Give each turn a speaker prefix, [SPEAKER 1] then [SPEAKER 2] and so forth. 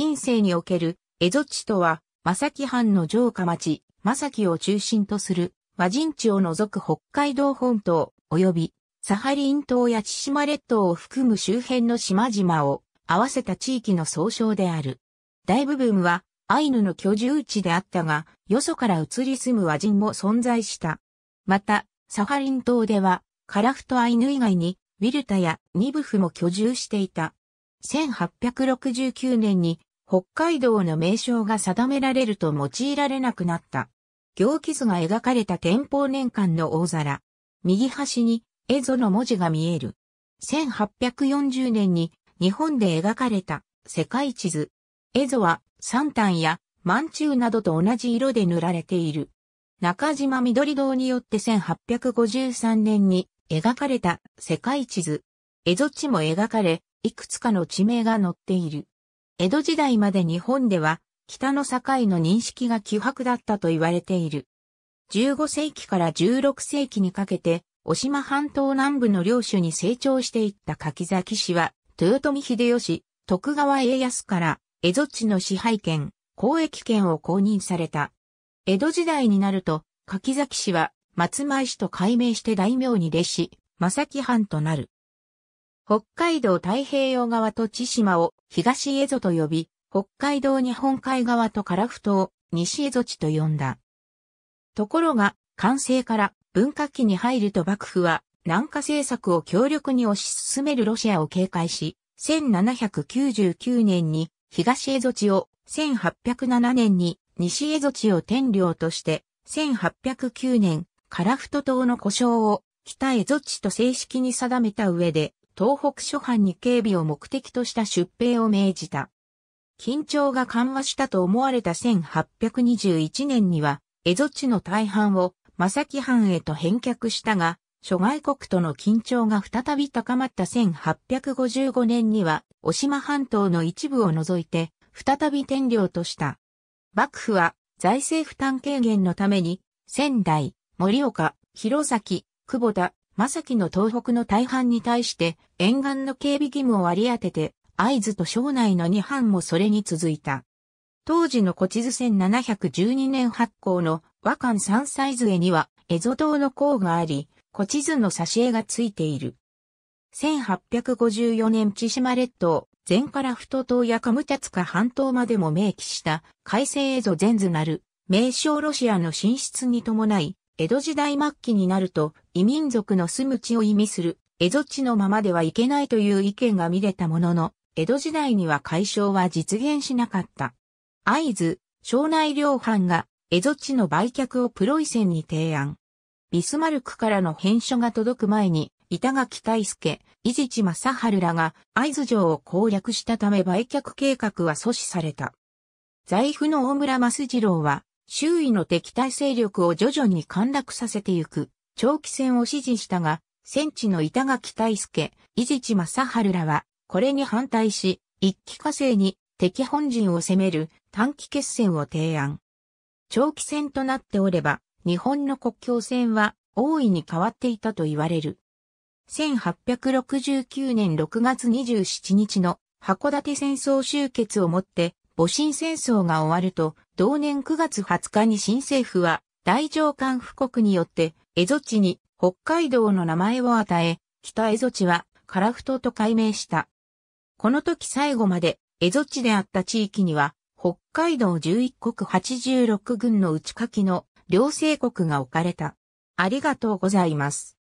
[SPEAKER 1] 近世における、江戸地とは、正木藩の城下町、正木を中心とする、和人地を除く北海道本島、及び、サハリン島や千島列島を含む周辺の島々を合わせた地域の総称である。大部分はアイヌの居住地であったが、よそから移り住む和人も存在した。また、サハリン島では、カラフトアイヌ以外に、ウィルタやニブフも居住していた。1869年に北海道の名称が定められると用いられなくなった。行基図が描かれた天保年間の大皿。右端に、蝦夷の文字が見える。1840年に日本で描かれた世界地図。蝦夷は三単や満中などと同じ色で塗られている。中島緑堂によって1853年に描かれた世界地図。蝦夷地も描かれ、いくつかの地名が載っている。江戸時代まで日本では北の境の認識が希薄だったと言われている。15世紀から16世紀にかけて、渡島半島南部の領主に成長していった柿崎氏は、豊臣秀吉、徳川家康から江戸地の支配権、交易権を公認された。江戸時代になると、柿崎氏は松前氏と改名して大名に弟子、正木藩となる。北海道太平洋側と千島を東蝦夷と呼び、北海道日本海側と樺太を西蝦夷地と呼んだ。ところが、完成から文化期に入ると幕府は南下政策を強力に推し進めるロシアを警戒し、1799年に東蝦夷地を、1807年に西蝦夷地を天領として、1809年、樺太島の故障を北蝦夷地と正式に定めた上で、東北諸藩に警備を目的とした出兵を命じた。緊張が緩和したと思われた1821年には、蝦夷地の大半を正木藩へと返却したが、諸外国との緊張が再び高まった1855年には、渡島半島の一部を除いて、再び天領とした。幕府は財政負担軽減のために、仙台、盛岡、弘前、久保田、正樹の東北の大半に対して沿岸の警備義務を割り当てて、合図と省内の2班もそれに続いた。当時の古地図1712年発行の和漢サ歳ズ絵には、蝦夷島の項があり、古地図の挿絵がついている。1854年千島列島、前から太島やカムチャツカ半島までも明記した、海星蝦夷全図なる、名称ロシアの進出に伴い、江戸時代末期になると、異民族の住む地を意味する、蝦夷地のままではいけないという意見が見れたものの、江戸時代には解消は実現しなかった。合図、庄内両藩が、蝦夷地の売却をプロイセンに提案。ビスマルクからの返書が届く前に、板垣大助、伊地知正春らが合図城を攻略したため売却計画は阻止された。財布の大村益次郎は周囲の敵対勢力を徐々に陥落させてゆく、長期戦を支持したが、戦地の板垣大助、伊地知正春らは、これに反対し、一気火星に敵本陣を攻める短期決戦を提案。長期戦となっておれば、日本の国境線は大いに変わっていたと言われる。1869年6月27日の函館戦争終結をもって戊辰戦争が終わると、同年9月20日に新政府は、大上官布告によって、蝦夷地に北海道の名前を与え、北蝦夷地は、樺太と改名した。この時最後まで、蝦夷地であった地域には、北海道11国86軍の内垣の両政国が置かれた。ありがとうございます。